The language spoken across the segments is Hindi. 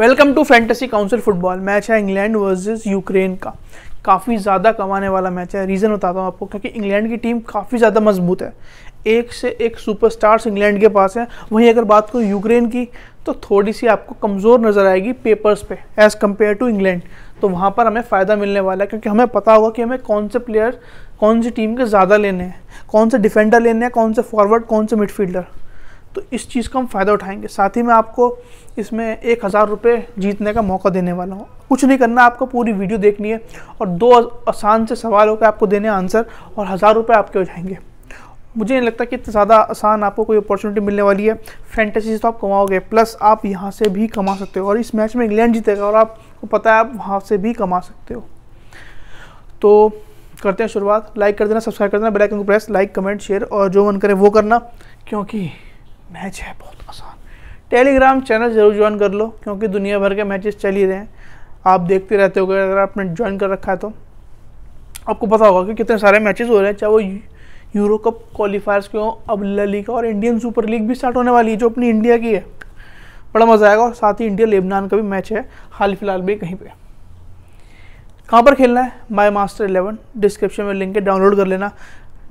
welcome to fantasy council football match है इंग्लैंड वर्सेस यूक्रेन का काफ़ी ज़्यादा कमाने वाला मैच है रीज़न बताता हूँ आपको क्योंकि इंग्लैंड की टीम काफ़ी ज़्यादा मजबूत है एक से एक सुपरस्टार्स इंग्लैंड के पास हैं वहीं अगर बात करूँ यूक्रेन की तो थोड़ी सी आपको कमज़ोर नज़र आएगी पेपर्स पे एज़ कम्पेयर टू इंग्लैंड तो वहाँ पर हमें फ़ायदा मिलने वाला है क्योंकि हमें पता होगा कि हमें कौन से प्लेयर कौन सी टीम के ज़्यादा लेने हैं कौन से डिफेंडर लेने हैं कौन से फॉरवर्ड कौन से मिडफील्डर तो इस चीज़ का हम फ़ायदा उठाएंगे साथ ही मैं आपको इसमें एक हज़ार रुपये जीतने का मौका देने वाला हूँ कुछ नहीं करना आपको पूरी वीडियो देखनी है और दो आसान से सवाल होकर आपको देने आंसर और हज़ार रुपये आपके हो जाएंगे मुझे नहीं लगता कि इतना ज़्यादा आसान आपको कोई अपॉर्चुनिटी मिलने वाली है फैंटेसी तो आप कमाओगे प्लस आप यहाँ से भी कमा सकते हो और इस मैच में इंग्लैंड जीतेगा और आपको पता है आप वहाँ से भी कमा सकते हो तो करते हैं शुरुआत लाइक कर देना सब्सक्राइब कर देना बेल आइकन को प्रेस लाइक कमेंट शेयर और जो मन करे वो करना क्योंकि मैच है बहुत आसान टेलीग्राम चैनल ज़रूर ज्वाइन कर लो क्योंकि दुनिया भर के मैचेस चल ही रहे हैं आप देखते रहते हो अगर आपने ज्वाइन कर रखा है तो आपको पता होगा कि कितने सारे मैचेस हो रहे हैं चाहे वो यूरो कप क्वालिफायर्स के हों अब लीग और इंडियन सुपर लीग भी स्टार्ट होने वाली है जो अपनी इंडिया की है बड़ा मज़ा आएगा और साथ ही इंडिया लेबनान का भी मैच है हाल फिलहाल भी कहीं पर कहाँ पर खेलना है माई मास्टर इलेवन डिस्क्रिप्शन में लिंक है डाउनलोड कर लेना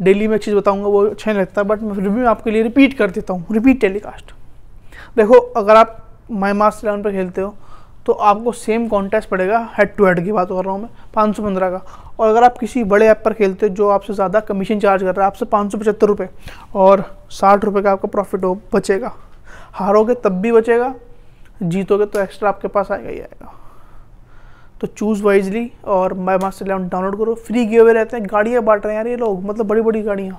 डेली मैं चीज़ बताऊंगा वो अच्छा नहीं लगता बट मैं रिव्यू आपके लिए रिपीट कर देता हूँ रिपीट टेलीकास्ट देखो अगर आप माई मास्टर इलेवन पर खेलते हो तो आपको सेम कॉन्टेस्ट पड़ेगा हेड टू हेड की बात कर रहा हूँ मैं पाँच सौ पंद्रह का और अगर आप किसी बड़े ऐप पर खेलते हो जो आपसे ज़्यादा कमीशन चार्ज कर रहा है आपसे पाँच सौ पचहत्तर रुपये और साठ रुपये का आपका प्रॉफिट हो बचेगा हारोगे तब भी बचेगा जीतोगे तो एक्स्ट्रा आपके पास आएगा ही आएगा तो चूज़ वाइजली और माई मास्टर इलेवन डाउनलोड करो फ्री गिव अवे रहते हैं गाड़ियाँ बांट रहे हैं यार ये लोग मतलब बड़ी बड़ी गाड़ियाँ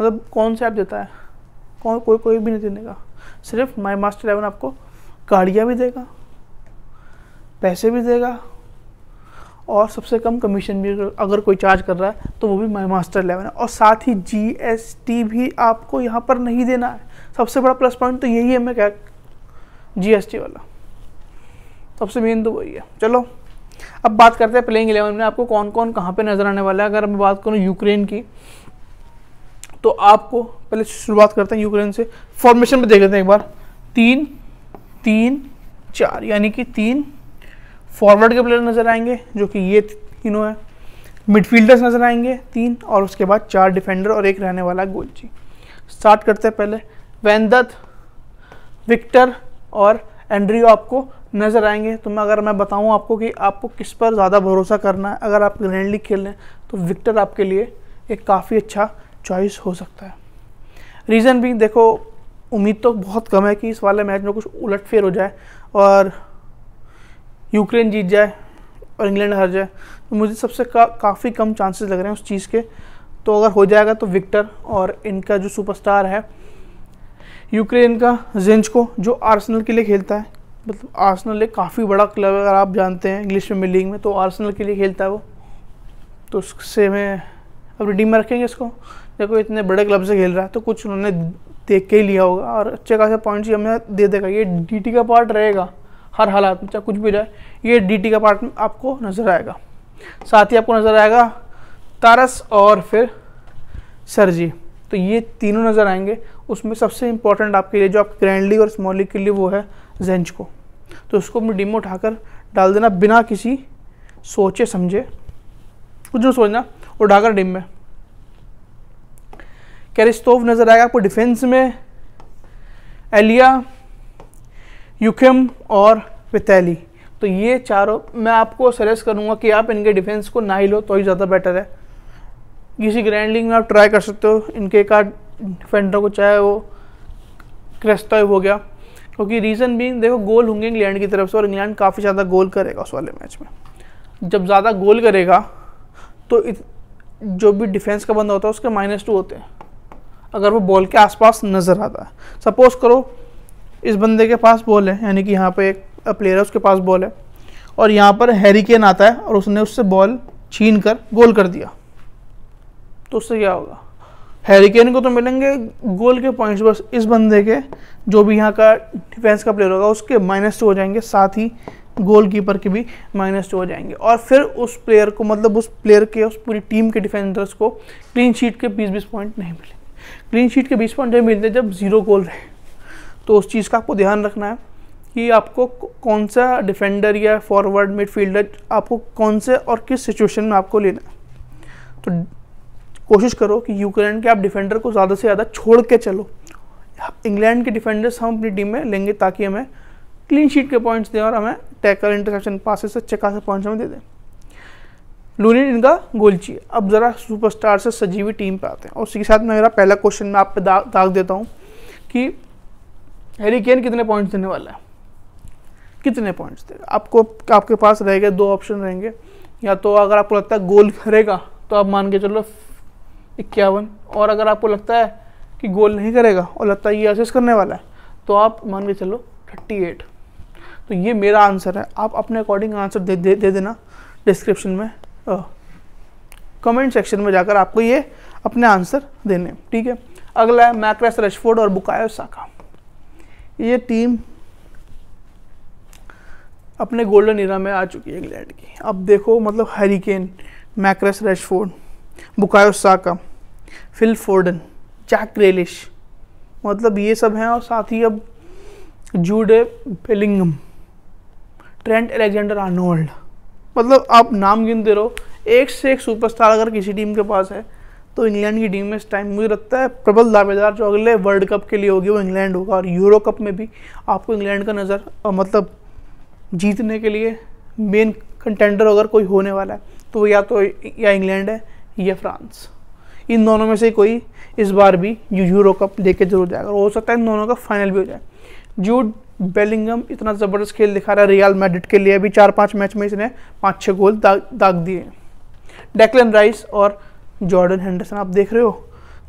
मतलब कौन सा ऐप देता है कौन कोई कोई भी नहीं देने का सिर्फ माई मास्टर इलेवन आपको गाड़ियाँ भी देगा पैसे भी देगा और सबसे कम कमीशन भी अगर कोई चार्ज कर रहा है तो वो भी माई मास्टर इलेवन है और साथ ही जी भी आपको यहाँ पर नहीं देना है सबसे बड़ा प्लस पॉइंट तो यही है मैं क्या जी वाला सबसे मेन तो वही है चलो अब बात करते हैं प्लेइंग इलेवन में आपको कौन कौन कहाँ पे नज़र आने वाला है अगर मैं बात करूँ यूक्रेन की तो आपको पहले शुरुआत करते हैं यूक्रेन से फॉर्मेशन में देख लेते हैं एक बार तीन तीन चार यानी कि तीन फॉरवर्ड के प्लेयर नज़र आएंगे जो कि ये तीनों है मिडफील्डर्स नज़र आएंगे तीन और उसके बाद चार डिफेंडर और एक रहने वाला गोल जी स्टार्ट करते हैं पहले वैनदत्त विक्टर और एंड्रियो आपको नज़र आएंगे तो मैं अगर मैं बताऊँ आपको कि आपको किस पर ज़्यादा भरोसा करना है अगर आप ग्रैंड लीग खेल रहे हैं तो विक्टर आपके लिए एक काफ़ी अच्छा चॉइस हो सकता है रीज़न भी देखो उम्मीद तो बहुत कम है कि इस वाले मैच में कुछ उलट फेर हो जाए और यूक्रेन जीत जाए और इंग्लैंड हार जाए तो मुझे सबसे का, काफ़ी कम चांसेस लग रहे हैं उस चीज़ के तो अगर हो जाएगा तो विक्टर और इनका जो सुपरस्टार है यूक्रेन का जेंच को जो आर्सेनल के लिए खेलता है मतलब आर्सनल एक काफ़ी बड़ा क्लब है अगर आप जानते हैं इंग्लिश में लीग में तो आर्सनल के लिए खेलता है वो तो उससे मैं अब रिडीम में रखेंगे इसको देखो इतने बड़े क्लब से खेल रहा है तो कुछ उन्होंने देख के ही लिया होगा और अच्छे खासे पॉइंट्स ही हमें दे देगा ये डी का पार्ट रहेगा हर हालात में चाहे कुछ भी रहे ये डी का पार्ट आपको नज़र आएगा साथ ही आपको नज़र आएगा तारस और फिर सरजी तो ये तीनों नज़र आएंगे उसमें सबसे इंपॉर्टेंट आपके लिए जो आप ग्रैंड लीग और स्मॉल लीग के लिए वो है जेंच को तो उसको अपनी डिमो उठाकर डाल देना बिना किसी सोचे समझे कुछ जो सोचना उठाकर डिम में कैरिस्तोव नज़र आएगा आपको डिफेंस में एलिया यूकेम और वितैली तो ये चारों मैं आपको सजेस्ट करूँगा कि आप इनके डिफेंस को ना ही लो तो ही ज़्यादा बेटर है किसी ग्रैंड लीग में आप ट्राई कर सकते हो इनके का डिफेंडर को चाहे वो क्रेस्टॉय हो गया क्योंकि रीज़न बीइंग देखो गोल होंगे इंग्लैंड की तरफ से और इंग्लैंड काफ़ी ज़्यादा गोल करेगा उस वाले मैच में जब ज़्यादा गोल करेगा तो इत, जो भी डिफेंस का बंदा होता है उसके माइनस टू होते हैं अगर वो बॉल के आसपास नज़र आता है सपोज़ करो इस बंदे के पास बॉल है यानी कि यहाँ पर एक प्लेयर है उसके पास बॉल है और यहाँ पर हैरिकेन आता है और उसने उससे बॉल छीन कर गोल कर दिया तो उससे क्या होगा हैरिकेन को तो मिलेंगे गोल के पॉइंट्स बस इस बंदे के जो भी यहाँ का डिफेंस का प्लेयर होगा उसके माइनस टू हो जाएंगे साथ ही गोल कीपर के भी माइनस टू हो जाएंगे और फिर उस प्लेयर को मतलब उस प्लेयर के उस पूरी टीम के डिफेंडर्स को क्लीन शीट के बीस बीस पॉइंट नहीं मिलेंगे क्लीन शीट के बीस पॉइंट नहीं मिलते जब जीरो गोल रहे तो उस चीज़ का आपको ध्यान रखना है कि आपको कौन सा डिफेंडर या फॉरवर्ड मिडफील्डर आपको कौन से और किस सिचुएशन में आपको लेना है तो कोशिश करो कि यूक्रेन के आप डिफेंडर को ज़्यादा से ज़्यादा छोड़ के चलो इंग्लैंड के डिफेंडर्स हम अपनी टीम में लेंगे ताकि हमें क्लीन शीट के पॉइंट्स दें और हमें टैकल इंटरसेप्शन से अच्छे से पॉइंट्स हमें दे दें लूनिन इनका गोल चाहिए अब ज़रा सुपरस्टार से सजीवी टीम पे आते हैं और उसी के साथ मेरा पहला क्वेश्चन मैं आप पे दा, दाग देता हूँ कि हैरी केन कितने पॉइंट्स देने वाला है कितने पॉइंट्स देगा आपको आपके पास रहेगा दो ऑप्शन रहेंगे या तो अगर आपको लगता है गोल करेगा तो आप मान के चलो इक्यावन और अगर आपको लगता है कि गोल नहीं करेगा और लगता है ये असेस करने वाला है तो आप मान के चलो थर्टी एट तो ये मेरा आंसर है आप अपने अकॉर्डिंग आंसर दे दे दे देना डिस्क्रिप्शन में कमेंट सेक्शन में जाकर आपको ये अपने आंसर देने ठीक है अगला है मैक्रस रशफोर्ड और बुकायो साका ये टीम अपने गोल्डन इरा में आ चुकी है इंग्लैंड की अब देखो मतलब Harry Kane Marcus Rashford Bukayo Saka Phil Foden Jack Grealish मतलब ये सब हैं और साथ ही अब Jude Bellingham Trent Alexander Arnold मतलब आप नाम गिनते रहो एक से एक सुपरस्टार अगर किसी टीम के पास है तो इंग्लैंड की टीम में इस टाइम मुझे लगता है प्रबल दावेदार जो अगले वर्ल्ड कप के लिए होगी वो इंग्लैंड होगा और यूरो कप में भी आपको इंग्लैंड का नज़र मतलब जीतने के लिए मेन कंटेंडर अगर कोई होने वाला है तो या तो या इंग्लैंड है या फ्रांस इन दोनों में से कोई इस बार भी यूरो कप लेके जरूर जाएगा हो सकता है इन दोनों का फाइनल भी हो जाए जूड बेलिंगम इतना ज़बरदस्त खेल दिखा रहा है रियल मेडिट के लिए भी चार पांच मैच में इसने पाँच छः गोल दाग दाग दिए डेक्लन राइस और जॉर्डन हैंडरसन आप देख रहे हो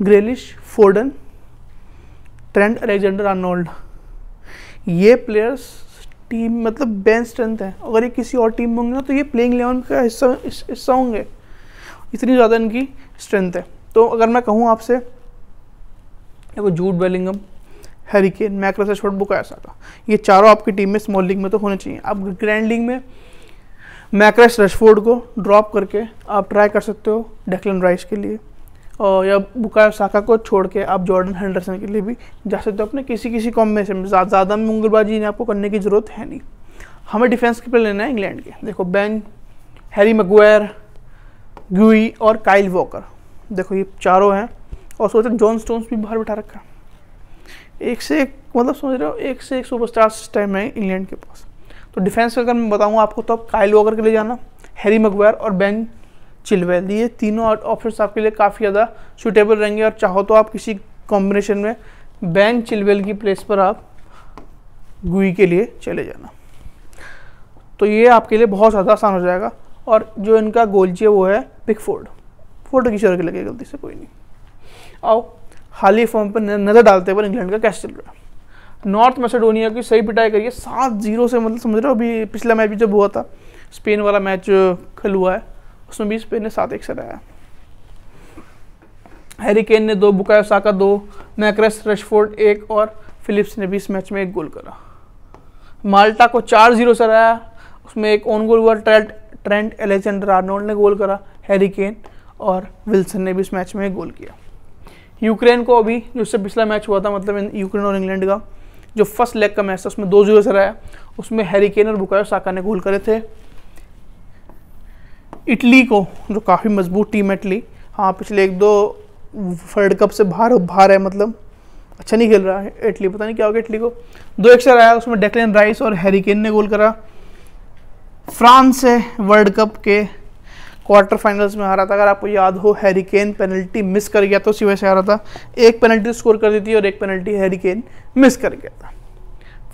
Grealish Foden Trent Alexander Arnold ये प्लेयर्स टीम मतलब बेन स्ट्रेंथ है अगर ये किसी और टीम में होंगे ना तो ये प्लेइंग एलेवन का हिस्सा हिस्सा होंगे इतनी ज़्यादा इनकी स्ट्रेंथ है तो अगर मैं कहूँ आपसे देखो जूट बेलिंगम हैरिकेन मैक्रोस शॉर्ट बुक ऐसा का ये चारों आपकी टीम में स्मॉल लीग में तो होने चाहिए आप ग्रैंड लीग में मैक्रस रशफोर्ड को ड्रॉप करके आप ट्राई कर सकते हो डेक्लन राइस के लिए और या बुकायो साका को छोड़ के आप जॉर्डन हैंडरसन के लिए भी जा सकते हो अपने किसी किसी कॉम्बिनेशन में ज़्यादा मुंगलबाजी आपको करने की ज़रूरत है नहीं हमें डिफेंस के प्लेयर लेना है इंग्लैंड के देखो बैन हैरी मगवायर ग्यूई और काइल वॉकर देखो ये चारों हैं और सोच रहे जॉन स्टोन्स भी बाहर बिठा रखा एक से एक मतलब सोच रहे हो एक से एक सुपर स्टार सिस्टम है इंग्लैंड के पास तो डिफेंस अगर मैं बताऊँ आपको तो आप काइल वॉकर के लिए जाना हैरी मगवायर और बैन चिलवेल ये तीनों ऑप्शन आपके लिए काफ़ी ज़्यादा सुटेबल रहेंगे और चाहो तो आप किसी कॉम्बिनेशन में बैन चिलवेल की प्लेस पर आप गुई के लिए चले जाना तो ये आपके लिए बहुत ज़्यादा आसान हो जाएगा और जो इनका गोलची है वो है पिकफोर्ड फोटो की शोर के लगे गलती से कोई नहीं आओ हाल ही फॉर्म पर नज़र डालते हैं पर इंग्लैंड का कैश चल रहा है नॉर्थ मैसेडोनिया की सही पिटाई करिए सात जीरो से मतलब समझ रहे हो अभी पिछला मैच भी जब हुआ था स्पेन वाला मैच खल हुआ है उसमें भी स्पेन ने सात एक से हराया हैरिकेन ने दो बुकायो साका दो मैक्रेस रशफोर्ड एक और फिलिप्स ने भी इस मैच में एक गोल करा माल्टा को चार जीरो से हराया उसमें एक ऑन गोल हुआ ट्रेल्ट ट्रेंट एलेक्जेंडर आर्नोल्ड ने गोल करा हैरी केन और विल्सन ने भी इस मैच में गोल किया यूक्रेन को अभी जो उससे पिछला मैच हुआ था मतलब यूक्रेन और इंग्लैंड का जो फर्स्ट लेग का मैच था उसमें दो जीरो से रहा उसमें हैरी केन और बुकायो साका ने गोल करे थे इटली को जो काफ़ी मजबूत टीम है इटली हाँ पिछले एक दो वर्ल्ड कप से बाहर बाहर है मतलब अच्छा नहीं खेल रहा है इटली पता नहीं क्या हो गया इटली को दो एक से हराया उसमें डेकलिन राइस और हैरिकेन ने गोल करा फ्रांस से वर्ल्ड कप के क्वार्टर फाइनल्स में हारा था अगर आपको याद हो हैरिकेन पेनल्टी मिस कर गया तो उसी वजह से हारा था एक पेनल्टी स्कोर कर दी थी और एक पेनल्टी हैरिकेन मिस कर गया था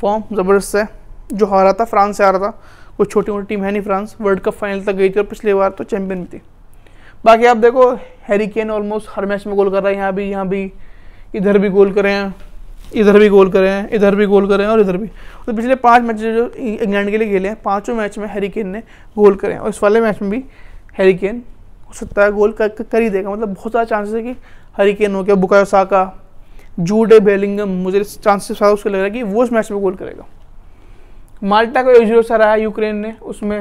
फॉर्म ज़बरदस्त है जो हारा था फ्रांस से हारा था कोई छोटी मोटी टीम है नहीं फ्रांस वर्ल्ड कप फाइनल तक गई थी और पिछली बार तो चैंपियन भी थी बाकी आप देखो हैरिकेन ऑलमोस्ट हर मैच में गोल कर रहा है यहाँ भी यहाँ भी इधर भी गोल कर रहे हैं इधर भी गोल करें इधर भी गोल करें और इधर भी तो पिछले पाँच मैच जो इंग्लैंड के लिए खेले हैं पाँचों मैच में हैरिकेन ने गोल करे हैं और इस वाले मैच में भी हेरिकेन हो सकता है गोल कर, कर ही देगा मतलब बहुत सारे चांसेस है कि हरिकेन हो गया बुकायो साका जूडे बेलिंगम मुझे चांसेस सारा उसको लग रहा है कि वो उस मैच में गोल करेगा माल्टा का जीरो सा है यूक्रेन ने उसमें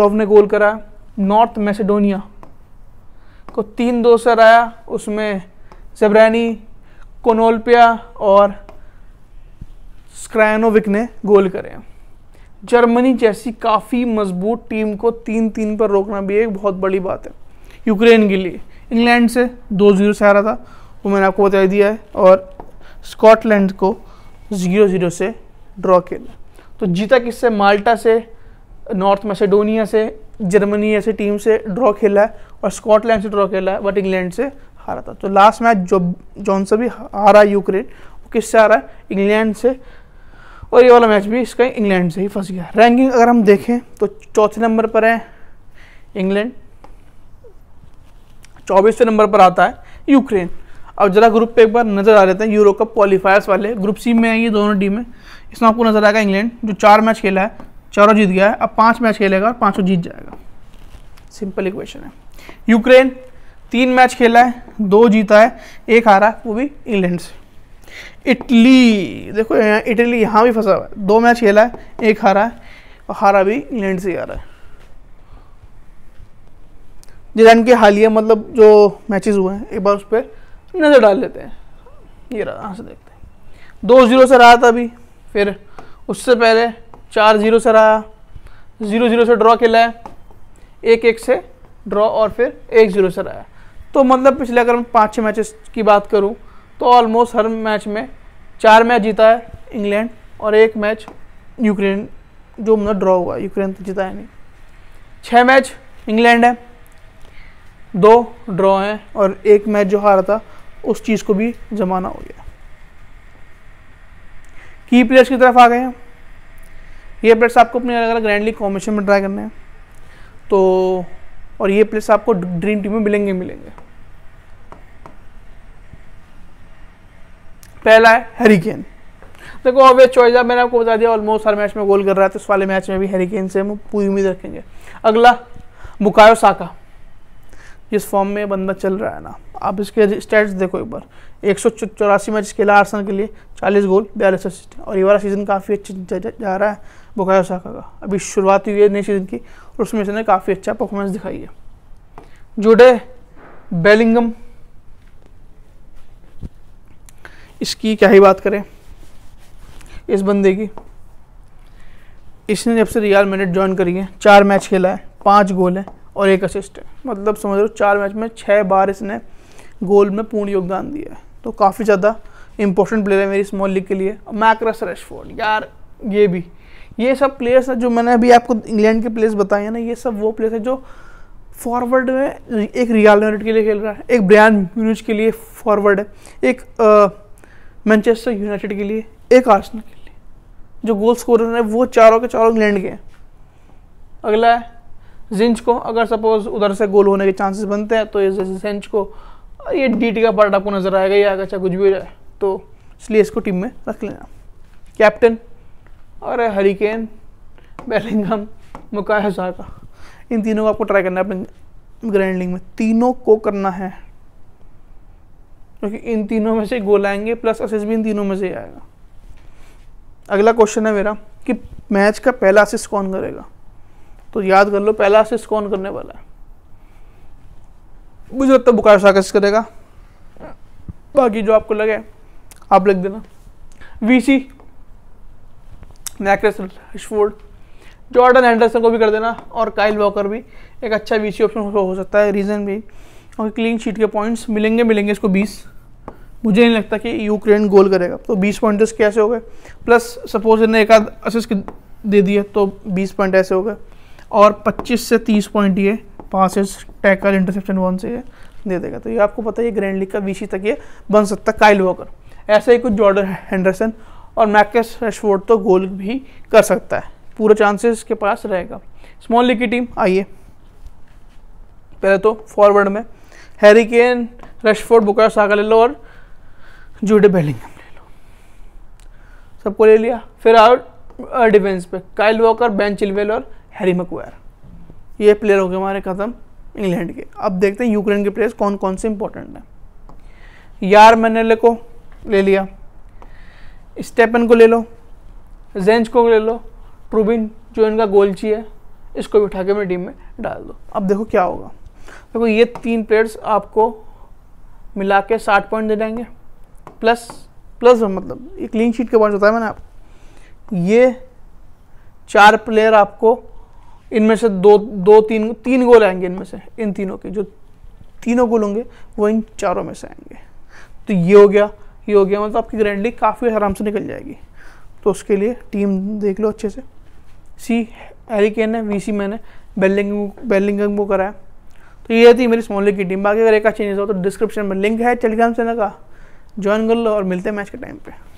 ऑफ ने गोल करा नॉर्थ मैसेडोनिया को तीन दो सर आया उसमें जबरानी कोनोल्पिया और स्क्रैनोविक ने गोल करे जर्मनी जैसी काफ़ी मजबूत टीम को तीन तीन पर रोकना भी एक बहुत बड़ी बात है यूक्रेन के लिए इंग्लैंड से दो जीरो से हारा था वो मैंने आपको बता दिया है और स्कॉटलैंड को जीरो जीरो से ड्रॉ किया तो जीता किससे माल्टा से नॉर्थ मैसेडोनिया से जर्मनी ऐसी टीम से ड्रॉ खेला है और स्कॉटलैंड से ड्रॉ खेला है बट इंग्लैंड से हारा था तो लास्ट मैच जो जॉन से भी हारा यूक्रेन वो किससे हारा है इंग्लैंड से और ये वाला मैच भी इसका इंग्लैंड से ही फंस गया रैंकिंग अगर हम देखें तो चौथे नंबर पर है इंग्लैंड चौबीसवें नंबर पर आता है यूक्रेन अब जरा ग्रुप पे एक बार नज़र आ जाते हैं यूरो कप क्वालिफायर्स वाले ग्रुप सी में है दोनों टीमें इसमें आपको नज़र आएगा इंग्लैंड जो चार मैच खेला है चारों जीत गया है अब पांच मैच खेलेगा और पांचों जीत जाएगा सिंपल इक्वेशन है यूक्रेन तीन मैच खेला है दो जीता है एक हारा वो भी इंग्लैंड से इटली देखो यहाँ इटली यहाँ भी फंसा हुआ है दो मैच खेला है एक हारा है और हारा भी इंग्लैंड से हारा है जिस के हालिया मतलब जो मैचेस हुए हैं एक बार उस पर नज़र डाल लेते हैं ये रहा यहाँ से देखते हैं दो जीरो से रहा था अभी फिर उससे पहले चार जीरो से रहा जीरो जीरो से ड्रॉ खेला है एक एक से ड्रॉ और फिर एक जीरो से रहा है तो मतलब पिछले अगर मैं पाँच छः मैच की बात करूँ तो ऑलमोस्ट हर मैच में चार मैच जीता है इंग्लैंड और एक मैच यूक्रेन जो मतलब ड्रॉ हुआ यूक्रेन तो जीता है नहीं छः मैच इंग्लैंड है दो ड्रॉ हैं और एक मैच जो हारा था उस चीज़ को भी जमाना हो गया की प्लेयर्स की तरफ आ गए हैं ये प्लेयर्स आपको अपने अलग अलग ग्रैंडली कॉम्बिनेशन में ट्राई करने हैं तो और ये प्लेस आपको ड्रीम टीम में मिलेंगे मिलेंगे पहला है हेरिकेन देखो ऑब्वियस चॉइस है मैंने आपको बता दिया ऑलमोस्ट हर मैच में गोल कर रहा है तो इस वाले मैच में भी हेरिकेन से हम पूरी उम्मीद रखेंगे अगला मुकायो साका जिस फॉर्म में बंदा चल रहा है ना आप इसके स्टैट्स देखो एक बार एक सौ चौरासी मैच खेला आर्सन के लिए 40 गोल बयालीस असिस्ट और ये वाला सीज़न काफ़ी अच्छे जा रहा है बुकाया शाखा का अभी शुरुआत हुई है नई सीजन की और उसमें इसने काफ़ी अच्छा परफॉर्मेंस दिखाई है जुडे बेलिंगम इसकी क्या ही बात करें इस बंदे की इसने जब से रियल मेडिट ज्वाइन करी है चार मैच खेला है पांच गोल है और एक असिस्ट है मतलब समझ लो चार मैच में छः बार इसने गोल में पूर्ण योगदान दिया है तो काफ़ी ज़्यादा इंपॉर्टेंट प्लेयर है मेरी स्मॉल लीग के लिए मैक्रस रेशफोर्ड यार ये भी ये सब प्लेयर्स हैं जो मैंने अभी आपको इंग्लैंड के प्लेयर्स बताए हैं ना ये सब वो प्लेयर्स हैं जो फॉरवर्ड में एक रियाल यूनाइटेड के लिए खेल रहा है एक ब्रयान म्यूनिज के लिए फॉरवर्ड है एक मैनचेस्टर यूनाइटेड के लिए एक आर्सन के लिए जो गोल स्कोर हैं वो चारों के चारों इंग्लैंड के हैं अगला है जिंच को अगर सपोज उधर से गोल होने के चांसेस बनते हैं तो ये जिंच को ये डी का पार्ट आपको नज़र आएगा या अगर अच्छा कुछ भी जाए तो इसलिए इसको टीम में रख लेना कैप्टन और हरिकेन बेलिंगम मुकाया का इन तीनों को आपको ट्राई करना है अपने ग्रैंड में तीनों को करना है क्योंकि इन तीनों में से गोल आएंगे प्लस असिस भी इन तीनों में से ही आएगा अगला क्वेश्चन है मेरा कि मैच का पहला असिस कौन करेगा तो याद कर लो पहला असिस कौन करने वाला है मुझे लगता है बुकार साकस करेगा बाकी जो आपको लगे आप लिख देना वीसी नैक्रेस रशफोर्ड जॉर्डन एंडरसन को भी कर देना और काइल वॉकर भी एक अच्छा सी ऑप्शन हो सकता है रीज़न भी और क्लीन शीट के पॉइंट्स मिलेंगे मिलेंगे इसको 20 मुझे नहीं लगता कि यूक्रेन गोल करेगा तो 20 पॉइंट कैसे हो गए प्लस सपोज इन्हें एक आध असिस्ट दे दिए तो 20 पॉइंट ऐसे हो गए और 25 से 30 पॉइंट ये पासिस टैकल इंटरसेप्शन वन से ये दे देगा तो ये आपको पता है ग्रैंड लीग का वीसी तक ये बन सकता है काइल वॉकर ऐसा ही कुछ जॉर्डन हैंडरसन और मैकेस रेशवोर्ड तो गोल भी कर सकता है पूरा चांसेस के पास रहेगा स्मॉल लीग की टीम आइए पहले तो फॉरवर्ड में हैरी केन रेशफोर्ड बुकर सागर ले लो और जूडे बेलिंगम ले लो सबको ले लिया फिर uh, और डिफेंस पे काइल वॉकर बैन चिलवेल और हैरी मकवायर ये प्लेयर हो गए हमारे ख़त्म इंग्लैंड के अब देखते हैं यूक्रेन के प्लेयर्स कौन कौन से इंपॉर्टेंट हैं यार मैंने ले को ले लिया स्टेपन को ले लो जेंच को ले लो प्रूबिन जो इनका गोलची है इसको भी उठा के मेरी टीम में डाल दो अब देखो क्या होगा देखो ये तीन प्लेयर्स आपको मिला के साठ पॉइंट दे देंगे प्लस प्लस मतलब ये क्लीन शीट के पॉइंट बताया मैंने आप ये चार प्लेयर आपको इनमें से दो दो तीन तीन गोल आएंगे इनमें से इन तीनों के जो तीनों गोल होंगे वो इन चारों में से आएंगे तो ये हो गया ये हो गया मतलब आपकी गारंटी काफ़ी आराम से निकल जाएगी तो उसके लिए टीम देख लो अच्छे से सी एरिकेन है वी सी मैंने बेलिंग बेलिंगम वो कराया तो ये थी मेरी स्मॉल लीग की टीम बाकी अगर एक अच्छा चेंज हो तो डिस्क्रिप्शन में लिंक है टेलीग्राम चैनल का ज्वाइन कर लो और मिलते हैं मैच के टाइम पर